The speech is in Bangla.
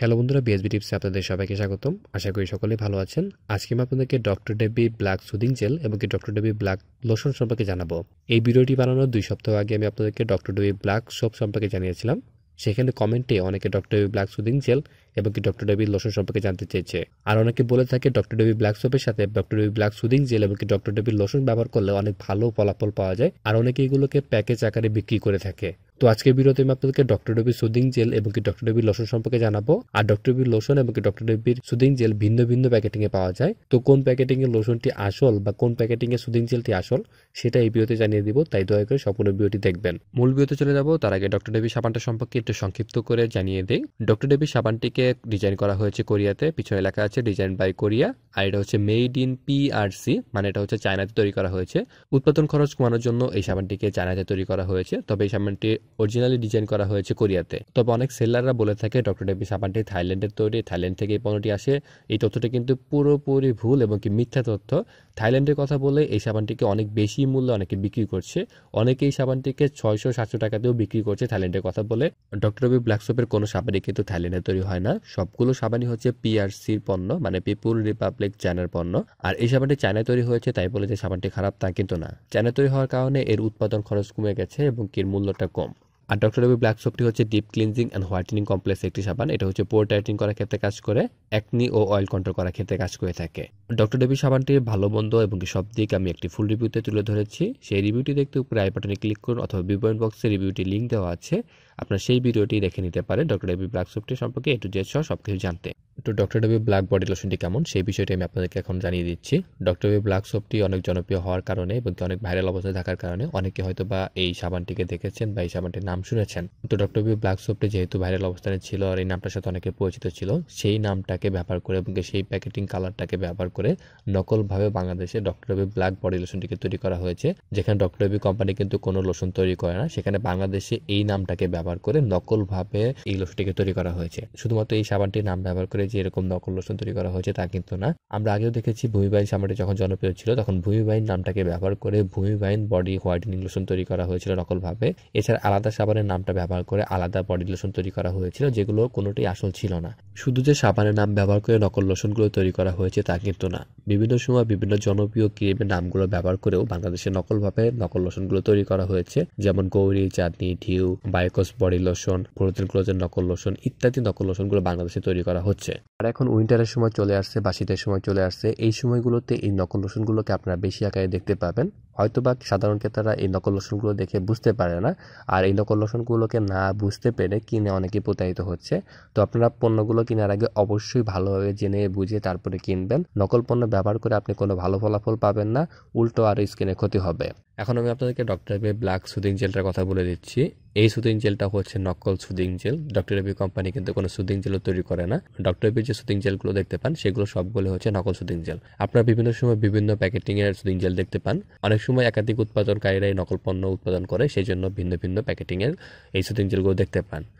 হ্যালো বন্ধুরা বিএসবি টিপসে আপনাদের সবাইকে স্বাগতম আশা করি সকলেই ভালো আছেন আজকে আমি আপনাদেরকে doctor Davey black soothing gel এবং কি ডক্টর ডেবি ব্ল্যাক লোশন সম্পর্কে জানাবো এই ভিডিওটি বানানোর দুই সপ্তাহ আগে আমি আপনাদেরকে ডক্টর ডেবি ব্ল্যাক সোপ সম্পর্কে জানিয়েছিলাম সেখানে কমেন্টে অনেকে doctor Davey black soothing gel এবং কি ডক্টর ডেবি লোশন সম্পর্কে জানতে চেয়েছে আর অনেকে বলে থাকে ডক্টর ডেবি ব্ল্যাক সোপের সাথে doctor Davey black soothing gel এবং কি ডক্টর ডেবি লোশন ব্যবহার করলে অনেক ভালো ফলাফল পাওয়া যায় আর অনেকে এগুলোকে প্যাকেজ আকারে বিক্রি করে থাকে তো আজকের ভিডিওতে আমি আপনাদেরকে ডক্টর ডবি সুদিং জেল এবং কি ডক্টর ডবি লোশন সম্পর্কে জানাবো আর ডক্টর ডবির লোশন এবং কি ডক্টর ডেবির সুদিং জেল ভিন্ন ভিন্ন প্যাকেটিং এ পাওয়া যায় তো কোন প্যাকেটিং এর লোশনটি আসল বা কোন প্যাকেটিং এর সুদিং জেলটি আসল সেটা এই ভিডিওতে জানিয়ে দিব তাই দয়া করে সম্পূর্ণ ভিডিওটি দেখবেন মূল ভিডিওতে চলে যাব তার আগে ডক্টর ডবি সাবানটা সম্পর্কে একটু সংক্ষিপ্ত করে জানিয়ে দিই ডক্টর ডেবি সাবানটিকে ডিজাইন করা হয়েছে কোরিয়াতে পিছনে লেখা আছে ডিজাইন বাই কোরিয়া আর এটা হচ্ছে মেড ইন পিআরসি মানে এটা হচ্ছে চায়নাতে তৈরি করা হয়েছে উৎপাদন খরচ কমানোর জন্য এই সাবানটিকে চায়নাতে তৈরি করা হয়েছে তবে এই সাবানটি অরিজিনালি ডিজাইন করা হয়েছে কোরিয়াতে তবে অনেক সেলাররা বলে থাকে ডক্টর ডেবি সাবানটি থাইল্যান্ডের তৈরি থাইল্যান্ড থেকে এই পণ্যটি আসে এই তথ্যটি কিন্তু পুরোপুরি ভুল এবং কি মিথ্যা তথ্য থাইল্যান্ডের কথা বলে এই সাবানটিকে অনেক বেশি মূল্য অনেকে বিক্রি করছে অনেকে এই সাবানটিকে ছয়শো সাতশো টাকাতেও বিক্রি করছে থাইল্যান্ডের কথা বলে ডক্টর বি ব্ল্যাক কোনো সাবানই কিন্তু থাইল্যান্ডে তৈরি হয় না সবগুলো সাবানই হচ্ছে পিআরসির পণ্য মানে পিপুল রিপাবলিক চায়নার পণ্য আর এই সাবানটি চায়নায় তৈরি হয়েছে তাই বলে যে সাবানটি খারাপ তা কিন্তু না চায়না তৈরি হওয়ার কারণে এর উৎপাদন খরচ কমে গেছে এবং এর মূল্যটা কম আর ডক্টর রবি ব্ল্যাক সোপটি হচ্ছে deep cleansing and whitening complex একটি সাবান এটা হচ্ছে পোর টাইটনিং করার ক্ষেত্রে কাজ করে একনি ও অয়েল কন্ট্রোল করার ক্ষেত্রে কাজ করে থাকে ডক্টর রবি সাবানটির ভালো মন্দ এবং সব দিক আমি একটি ফুল রিভিউতে তুলে ধরেছি সেই রিভিউটি দেখতে উপরে আই বাটনে ক্লিক করুন অথবা বিবরণ বক্সে রিভিউটি লিঙ্ক দেওয়া আছে আপনার সেই ভিডিওটি দেখে নিতে পারেন ডক্টর রবি ব্ল্যাক সোপটি সম্পর্কে একটু যে সহ সব কিছু জানতে তো ডক্টর ডাবি ব্ল্যাক বডি লোশনটি কেমন সেই বিষয়টি আমি আপনাদেরকে এখন জানিয়ে দিচ্ছি ডক্টর ডাবি ব্ল্যাক সোপটি অনেক জনপ্রিয় হওয়ার কারণে এবং অনেক ভাইরাল অবস্থায় থাকার কারণে অনেকে হয়তো বা এই সাবানটিকে দেখেছেন বা এই সাবানটির নাম শুনেছেন তো ডক্টর ডাবি ব্ল্যাক সোপটি যেহেতু ভাইরাল অবস্থানে ছিল আর এই নামটার সাথে অনেকে পরিচিত ছিল সেই নামটাকে ব্যবহার করে এবং সেই প্যাকেটিং কালারটাকে ব্যবহার করে নকলভাবে বাংলাদেশে ডক্টর ডাবি ব্ল্যাক বডি লোশনটিকে তৈরি করা হয়েছে যেখানে ডক্টর ডাবি কোম্পানি কিন্তু কোনো লোশন তৈরি করে না সেখানে বাংলাদেশে এই নামটাকে ব্যবহার করে নকলভাবে এই লোশনটিকে তৈরি করা হয়েছে শুধুমাত্র এই সাবানটির নাম ব্যবহার করে যে এরকম নকল লোশন তৈরি করা হয়েছে তা কিন্তু না আমরা আগেও দেখেছি ভূমিবাহিন সামাটি যখন জনপ্রিয় ছিল তখন ভূমিবাহিন নামটাকে ব্যবহার করে ভূমি ভূমিবাহিন বডি হোয়াইটেনিং লোশন তৈরি করা হয়েছিল নকলভাবে এছাড়া আলাদা সাবানের নামটা ব্যবহার করে আলাদা বডি লোশন তৈরি করা হয়েছিল যেগুলো কোনোটি আসল ছিল না শুধু যে সাবানের নাম ব্যবহার করে নকল লোশনগুলো তৈরি করা হয়েছে তা কিন্তু না বিভিন্ন সময় বিভিন্ন জনপ্রিয় ক্রিমের নামগুলো ব্যবহার করেও বাংলাদেশে নকলভাবে নকল লোশনগুলো তৈরি করা হয়েছে যেমন গৌরী চাঁদনি ঢিউ বায়োকস বডি লোশন প্রোটিন ক্লোজের নকল লোশন ইত্যাদি নকল লোশনগুলো বাংলাদেশে তৈরি করা হচ্ছে আর এখন উইন্টারের সময় চলে আসছে বা শীতের সময় চলে আসছে এই সময়গুলোতে এই নকল লোশনগুলোকে আপনারা বেশি আকারে দেখতে পাবেন হয়তোবা সাধারণ ক্রেতারা এই নকল লোশনগুলো দেখে বুঝতে পারে না আর এই নকল লোশনগুলোকে না বুঝতে পেরে কিনে অনেকে প্রতারিত হচ্ছে তো আপনারা পণ্যগুলো কেনার আগে অবশ্যই ভালোভাবে জেনে বুঝে তারপরে কিনবেন নকল পণ্য ব্যবহার করে আপনি কোনো ভালো ফলাফল পাবেন না উল্টো আরও স্কিনে ক্ষতি হবে এখন আমি আপনাদেরকে ডক্টর এবি ব্ল্যাক সুদিং জেলটার কথা বলে দিচ্ছি এই সুদিং জেলটা হচ্ছে নকল soothing gel doctor Davey company কিন্তু কোনো সুদিং জেলও তৈরি করে না ডক্টর এবির যে সুদিং জেলগুলো দেখতে পান সেগুলো সবগুলো হচ্ছে নকল সুদিং জেল আপনারা বিভিন্ন সময় বিভিন্ন প্যাকেটিংয়ের সুদিং জেল দেখতে পান অনেক সময় একাধিক উৎপাদনকারীরা এই নকল পণ্য উৎপাদন করে সেই জন্য ভিন্ন ভিন্ন প্যাকেটিংয়ের এই সুদিং জেলগুলো দেখতে পান